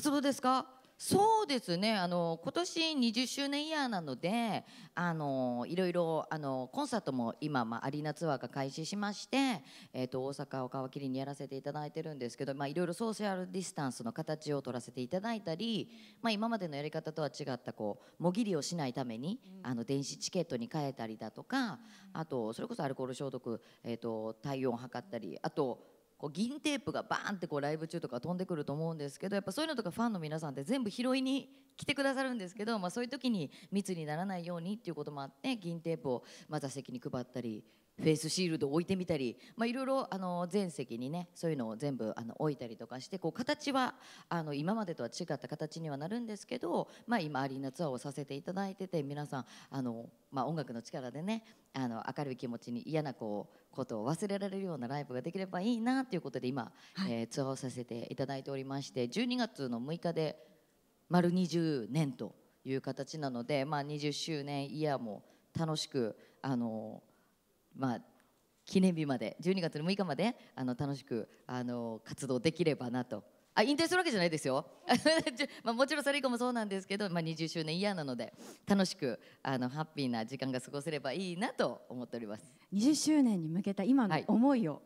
活動ですかそうですねあの今年20周年イヤーなのであのいろいろあのコンサートも今、まあ、アリーナツアーが開始しまして、えーと、大阪を皮切りにやらせていただいてるんですけど、まあ、いろいろソーシャルディスタンスの形を取らせていただいたり、まあ、今までのやり方とは違ったこうもぎりをしないために、あの電子チケットに変えたりだとかあとそれこそアルコール消毒、えーと体温を測ったりあとこう銀テープがバーンってこうライブ中とか飛んでくると思うんですけどやっぱそういうのとかファンの皆さんって全部拾いに来てくださるんですけど、まあ、そういう時に密にならないようにっていうこともあって銀テープを、ま座席に配ったりフェイスシールドを置いてみたり、まいろいろあの全席にねそういうのを全部あの置いたりとかしてこう形はあの今までとは違った形にはなるんですけど、まあ、今アリーナツアーをさせていただいてて皆さんあの、まあ、音楽の力でねあの明るい気持ちに嫌なこうことを忘れられるようなライブができればいいなということで今、はい、えー、ツアーをさせていただいておりまして12月の6日で丸20年という形なので、まあ、20周年イヤーも楽しくあの、まあ、記念日まで12月6日まであの楽しくあの活動できればなと。あ引退するわけじゃないですよ まあもちろんそれ以降もそうなんですけど、まあ、20周年イヤーなので楽しくあのハッピーな時間が過ごせればいいなと思っております20周年に向けた今の思いを、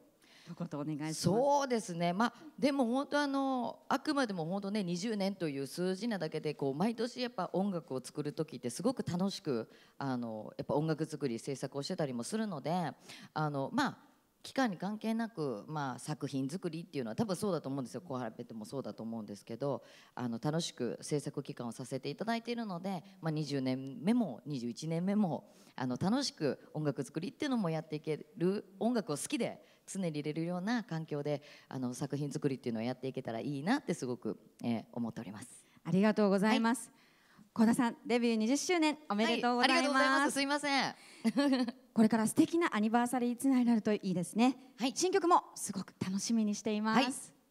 言お願いしますそうですねまあでも本当あのあくまでも本当ね20年という数字なだけでこう毎年やっぱ音楽を作る時ってすごく楽しくあのやっぱ音楽作り制作をしてたりもするのであのまあ期間に関係なく、まあ、作品作りっていうのは多分そうだと思うんですよ小原ペットもそうだと思うんですけどあの楽しく制作期間をさせていただいているので、まあ、20年目も21年目もあの楽しく音楽作りっていうのもやっていける音楽を好きで常に入れるような環境であの作品作りっていうのをやっていけたらいいなってすごく、えー、思っております。ありがとうございます、はい、小田さんデビュー20周年おめでとうございます、はい、ありがとうございますすいません これから素敵なアニバーサリーつなーになるといいですね、はい、新曲もすごく楽しみにしています、はい